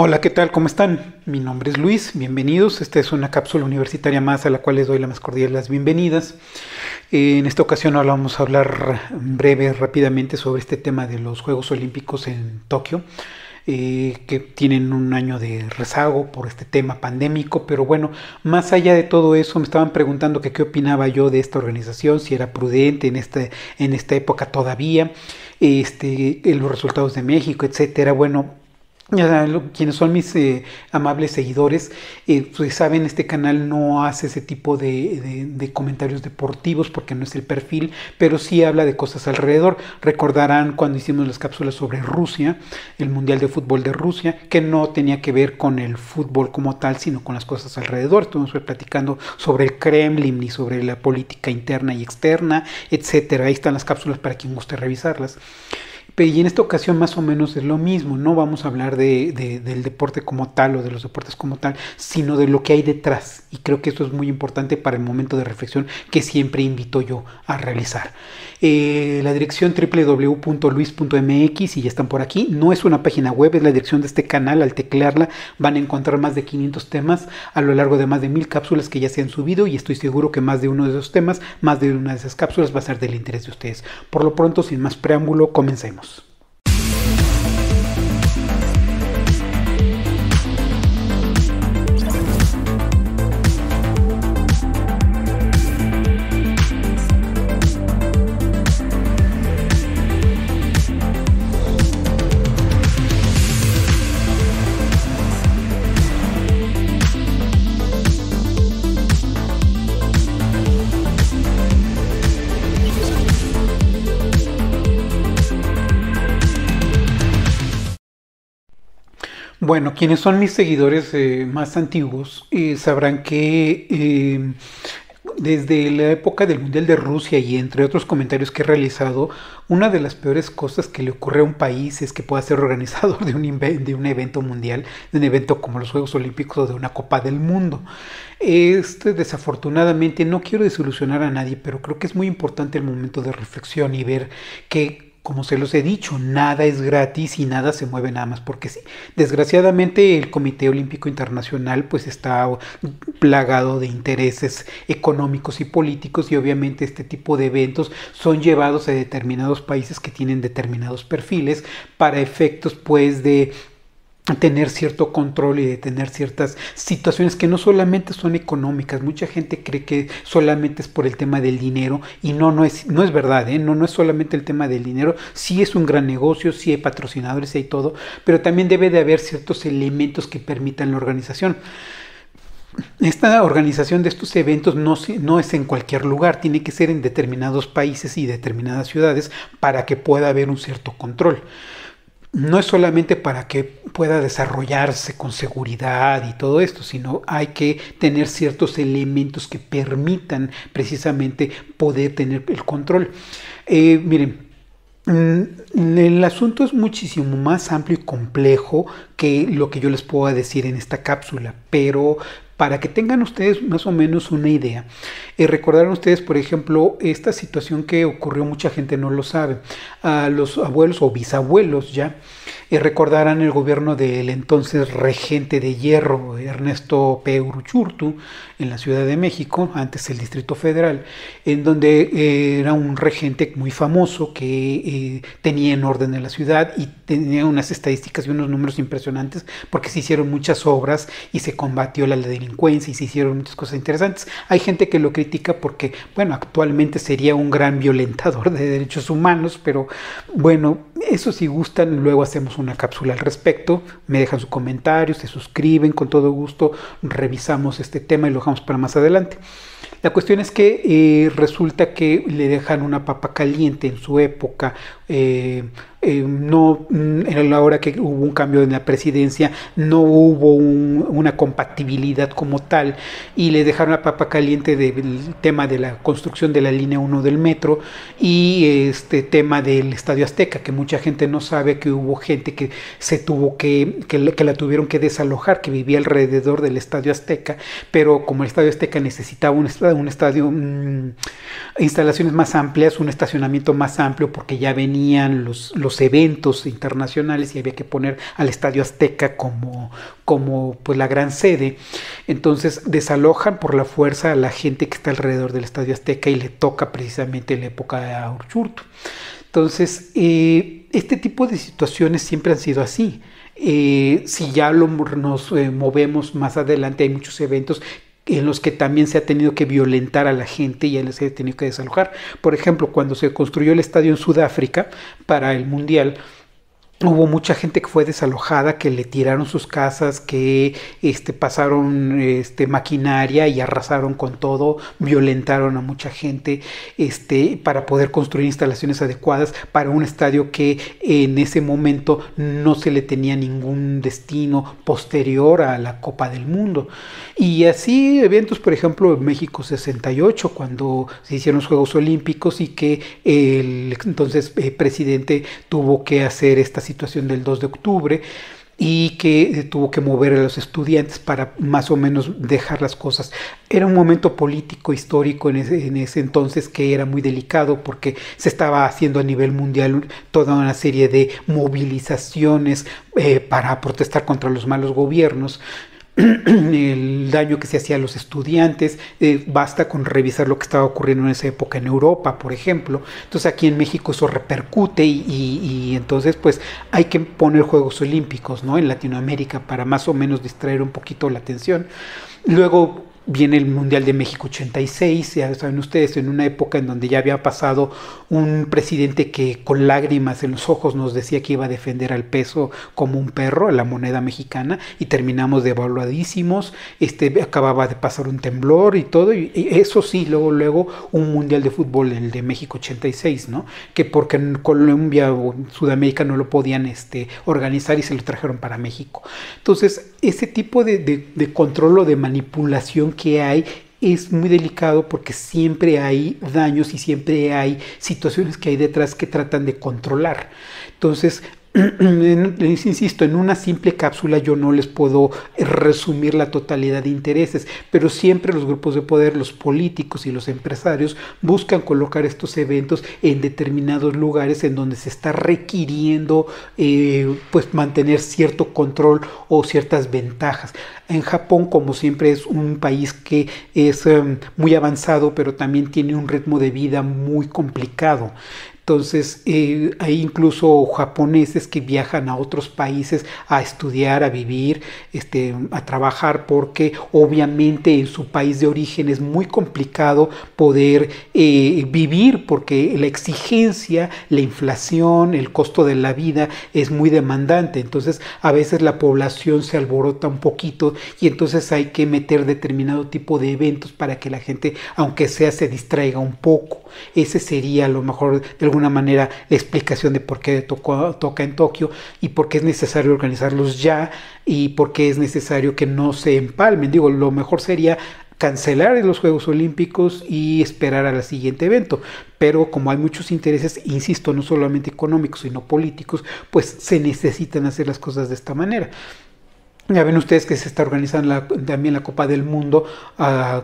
Hola, ¿qué tal? ¿Cómo están? Mi nombre es Luis, bienvenidos. Esta es una cápsula universitaria más a la cual les doy las más cordiales bienvenidas. En esta ocasión ahora vamos a hablar breve, rápidamente sobre este tema de los Juegos Olímpicos en Tokio, eh, que tienen un año de rezago por este tema pandémico, pero bueno, más allá de todo eso, me estaban preguntando qué opinaba yo de esta organización, si era prudente en, este, en esta época todavía, este, los resultados de México, etcétera. Bueno, quienes son mis eh, amables seguidores, eh, pues saben, este canal no hace ese tipo de, comentarios deportivos porque no es el perfil, pero sí habla de cosas alrededor. Recordarán cuando hicimos las cápsulas sobre Rusia, el Mundial de Fútbol de Rusia, que no tenía que ver con el fútbol como tal, sino con las cosas alrededor. Estuvimos platicando sobre el Kremlin y sobre la política interna y externa, etcétera. Ahí están las cápsulas para quien guste revisarlas. Y en esta ocasión más o menos es lo mismo, no vamos a hablar del deporte como tal o de los deportes como tal, sino de lo que hay detrás. Y creo que esto es muy importante para el momento de reflexión que siempre invito yo a realizar. Eh, la dirección www.luis.mx, y ya están por aquí, no es una página web, es la dirección de este canal. Al teclearla van a encontrar más de 500 temas a lo largo de más de mil cápsulas que ya se han subido y estoy seguro que más de uno de esos temas, más de una de esas cápsulas va a ser del interés de ustedes. Por lo pronto, sin más preámbulo, comencemos. Bueno, quienes son mis seguidores eh, más antiguos eh, sabrán que eh, desde la época del Mundial de Rusia y entre otros comentarios que he realizado, una de las peores cosas que le ocurre a un país es que pueda ser organizador de un, evento mundial, de un evento como los Juegos Olímpicos o de una Copa del Mundo. Este, desafortunadamente, no quiero desilusionar a nadie, pero creo que es muy importante el momento de reflexión y ver que como se los he dicho, nada es gratis y nada se mueve nada más porque sí. Desgraciadamente el Comité Olímpico Internacional pues está plagado de intereses económicos y políticos y obviamente este tipo de eventos son llevados a determinados países que tienen determinados perfiles para efectos pues de tener cierto control y de tener ciertas situaciones que no solamente son económicas. Mucha gente cree que solamente es por el tema del dinero y no, no es, no es verdad, ¿eh? no, no es solamente el tema del dinero. Sí es un gran negocio, sí hay patrocinadores, y todo, pero también debe de haber ciertos elementos que permitan la organización. Esta organización de estos eventos no, no, es en cualquier lugar, tiene que ser en determinados países y determinadas ciudades para que pueda haber un cierto control no es solamente para que pueda desarrollarse con seguridad y todo esto, sino hay que tener ciertos elementos que permitan precisamente poder tener el control. Eh, miren, mm, el asunto es muchísimo más amplio y complejo que lo que yo les puedo decir en esta cápsula, pero para que tengan ustedes más o menos una idea. Eh, ...recordarán ustedes, por ejemplo, esta situación que ocurrió, mucha gente no lo sabe, a los abuelos o bisabuelos ya, eh, recordarán el gobierno del entonces regente de hierro, Ernesto P. Uruchurtu, en la Ciudad de México, antes el Distrito Federal, en donde eh, era un regente muy famoso que tenía en orden en la ciudad y tenía unas estadísticas y unos números impresionantes porque se hicieron muchas obras y se combatió la delincuencia y se hicieron muchas cosas interesantes. Hay gente que lo critica porque, bueno, actualmente sería un gran violentador de derechos humanos, pero bueno, eso si gustan, luego hacemos una cápsula al respecto, me dejan su comentario, se suscriben con todo gusto, revisamos este tema y lo dejamos para más adelante. La cuestión es que eh, resulta que le dejan una papa caliente en su época eh, eh, no mm, en la hora que hubo un cambio en la presidencia no hubo una compatibilidad como tal y le dejaron la papa caliente del tema de la construcción de la línea 1 del metro y este tema del estadio azteca que mucha gente no sabe que hubo gente que se tuvo que que, la tuvieron que desalojar que vivía alrededor del estadio azteca pero como el estadio azteca necesitaba un estadio, mm, instalaciones más amplias un estacionamiento más amplio porque ya venía los, eventos internacionales y había que poner al Estadio Azteca como, como pues, la gran sede. Entonces desalojan por la fuerza a la gente que está alrededor del Estadio Azteca y le toca precisamente la época de Urchurto... Entonces, eh, este tipo de situaciones siempre han sido así. Eh, si ya lo, nos eh, movemos más adelante, hay muchos eventos en los que también se ha tenido que violentar a la gente y se ha tenido que desalojar. Por ejemplo, cuando se construyó el estadio en Sudáfrica para el Mundial, hubo mucha gente que fue desalojada, que le tiraron sus casas, que este, pasaron este, maquinaria y arrasaron con todo, violentaron a mucha gente este, para poder construir instalaciones adecuadas para un estadio que en ese momento no se le tenía ningún destino posterior a la Copa del Mundo. Y así eventos, por ejemplo, en México 68, cuando se hicieron los Juegos Olímpicos y que el entonces eh, presidente tuvo que hacer estas situación del 2 de octubre y que eh, tuvo que mover a los estudiantes para más o menos dejar las cosas. Era un momento político, histórico en ese, entonces que era muy delicado porque se estaba haciendo a nivel mundial toda una serie de movilizaciones eh, para protestar contra los malos gobiernos. el daño que se hacía a los estudiantes, eh, basta con revisar lo que estaba ocurriendo en esa época en Europa, por ejemplo. Entonces aquí en México eso repercute y, y entonces pues hay que poner Juegos Olímpicos ¿no? en Latinoamérica para más o menos distraer un poquito la atención. Luego viene el Mundial de México 86, ya saben ustedes, en una época en donde ya había pasado un presidente que con lágrimas en los ojos nos decía que iba a defender al peso como un perro, a la moneda mexicana, y terminamos devaluadísimos, este, acababa de pasar un temblor y todo, y, eso sí, luego, luego un Mundial de Fútbol, el de México 86, ¿no? Que porque en Colombia o Sudamérica no lo podían este, organizar y se lo trajeron para México. Entonces, ese tipo de, de, de control o de manipulación que hay es muy delicado porque siempre hay daños y siempre hay situaciones que hay detrás que tratan de controlar. Entonces, les insisto, en una simple cápsula yo no les puedo eh, resumir la totalidad de intereses, pero siempre los grupos de poder, los políticos y los empresarios buscan colocar estos eventos en determinados lugares en donde se está requiriendo eh, pues mantener cierto control o ciertas ventajas. En Japón, como siempre, es un país que es em, muy avanzado, pero también tiene un ritmo de vida muy complicado. Entonces, eh, hay incluso japoneses que viajan a otros países a estudiar, a vivir, este, a trabajar, porque obviamente en su país de origen es muy complicado poder eh, vivir, porque la exigencia, la inflación, el costo de la vida es muy demandante. Entonces, a veces la población se alborota un poquito y entonces hay que meter determinado tipo de eventos para que la gente, aunque sea, se distraiga un poco. Ese sería lo mejor de una manera la explicación de por qué toca en Tokio y por qué es necesario organizarlos ya y por qué es necesario que no se empalmen. Digo, lo mejor sería cancelar los Juegos Olímpicos y esperar al siguiente evento. Pero como hay muchos intereses, insisto, no solamente económicos, sino políticos, pues se necesitan hacer las cosas de esta manera. Ya ven ustedes que se está organizando también la Copa del Mundo ah,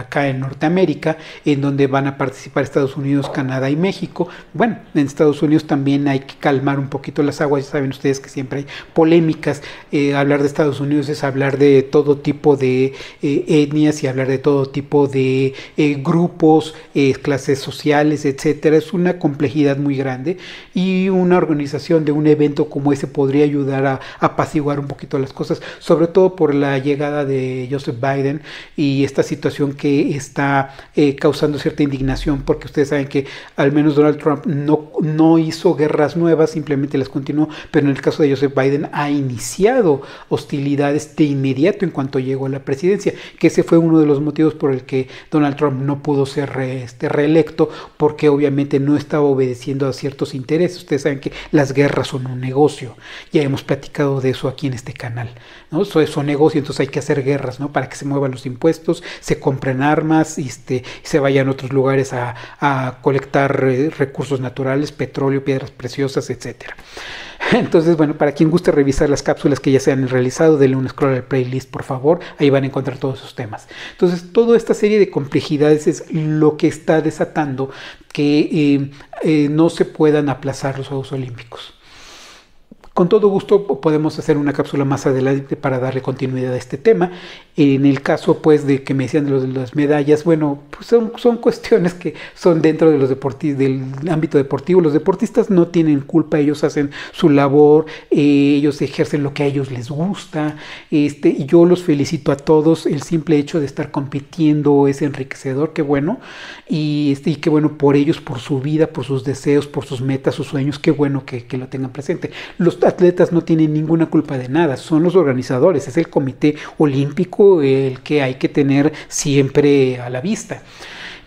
acá en Norteamérica, en donde van a participar Estados Unidos, Canadá y México. Bueno, en Estados Unidos también hay que calmar un poquito las aguas, ya saben ustedes que siempre hay polémicas. Eh, hablar de Estados Unidos es hablar de todo tipo de eh, etnias y hablar de todo tipo de eh, grupos, clases sociales, etcétera. Es una complejidad muy grande y una organización de un evento como ese podría ayudar a apaciguar un poquito las cosas sobre todo por la llegada de Joseph Biden y esta situación que está eh, causando cierta indignación, porque ustedes saben que al menos Donald Trump no, hizo guerras nuevas, simplemente las continuó, pero en el caso de Joseph Biden ha iniciado hostilidades de inmediato en cuanto llegó a la presidencia, que ese fue uno de los motivos por el que Donald Trump no pudo ser este, reelecto, porque obviamente no estaba obedeciendo a ciertos intereses. Ustedes saben que las guerras son un negocio, ya hemos platicado de eso aquí en este canal. Eso es un negocio, entonces hay que hacer guerras, Para que se muevan los impuestos, se compren armas, este, y se vayan a otros lugares a, colectar eh, recursos naturales, petróleo, piedras preciosas, etcétera. Entonces, bueno, para quien guste revisar las cápsulas que ya se han realizado, denle un scroll al playlist, por favor. Ahí van a encontrar todos esos temas. Entonces, toda esta serie de complejidades es lo que está desatando que eh, eh, no se puedan aplazar los Juegos Olímpicos. Con todo gusto podemos hacer una cápsula más adelante para darle continuidad a este tema en el caso, pues, de que me decían de las medallas, bueno, pues son, son cuestiones que son dentro de los deportis, del ámbito deportivo. Los deportistas no tienen culpa, ellos hacen su labor, eh, ellos ejercen lo que a ellos les gusta. Este, y yo los felicito a todos. El simple hecho de estar compitiendo es enriquecedor, qué bueno. Y, este, y qué bueno por ellos, por su vida, por sus deseos, por sus metas, sus sueños, qué bueno que lo tengan presente. Los atletas no tienen ninguna culpa de nada, son los organizadores, es el Comité Olímpico el que hay que tener siempre a la vista.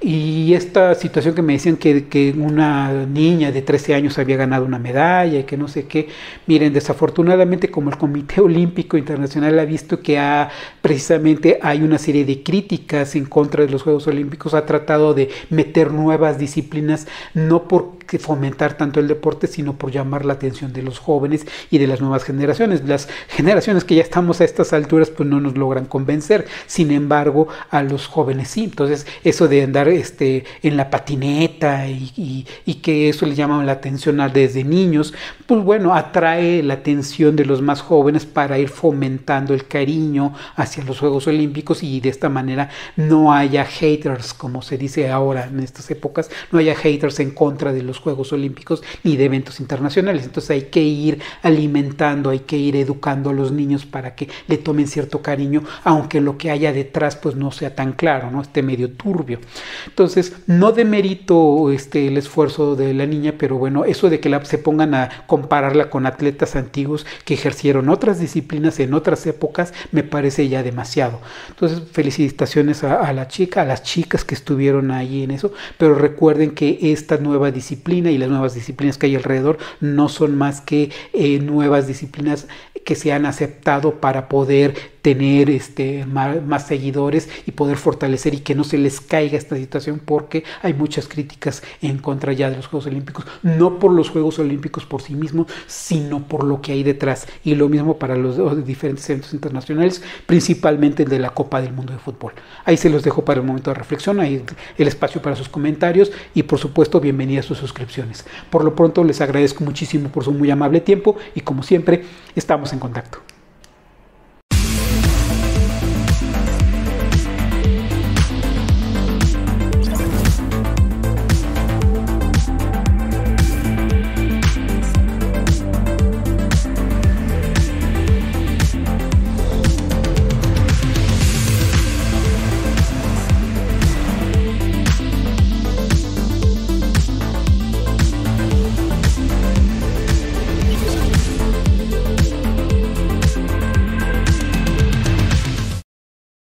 Y esta situación que me decían que, una niña de 13 años había ganado una medalla y que no sé qué, miren, desafortunadamente como el Comité Olímpico Internacional ha visto que ha, precisamente hay una serie de críticas en contra de los Juegos Olímpicos, ha tratado de meter nuevas disciplinas, no por que fomentar tanto el deporte, sino por llamar la atención de los jóvenes y de las nuevas generaciones. Las generaciones que ya estamos a estas alturas pues no nos logran convencer, sin embargo a los jóvenes sí. Entonces eso de andar este, en la patineta y, y que eso le llama la atención a, desde niños, pues bueno, atrae la atención de los más jóvenes para ir fomentando el cariño hacia los Juegos Olímpicos y de esta manera no haya haters, como se dice ahora en estas épocas, no haya haters en contra de los Juegos Olímpicos ni de eventos internacionales. Entonces hay que ir alimentando, hay que ir educando a los niños para que le tomen cierto cariño, aunque lo que haya detrás pues no sea tan claro, ¿no? Esté medio turbio. Entonces, no demerito este, el esfuerzo de la niña, pero bueno, eso de que la, se pongan a compararla con atletas antiguos que ejercieron otras disciplinas en otras épocas, me parece ya demasiado. Entonces, felicitaciones a, a la chica, a las chicas que estuvieron ahí en eso, pero recuerden que esta nueva disciplina y las nuevas disciplinas que hay alrededor no son más que eh, nuevas disciplinas que se han aceptado para poder tener este, más, seguidores y poder fortalecer y que no se les caiga esta situación porque hay muchas críticas en contra ya de los Juegos Olímpicos, no por los Juegos Olímpicos por sí mismos, sino por lo que hay detrás. Y lo mismo para los, diferentes centros internacionales, principalmente el de la Copa del Mundo de Fútbol. Ahí se los dejo para el momento de reflexión, ahí el espacio para sus comentarios y por supuesto bienvenida a sus suscripciones. Por lo pronto les agradezco muchísimo por su muy amable tiempo y como siempre estamos en contacto.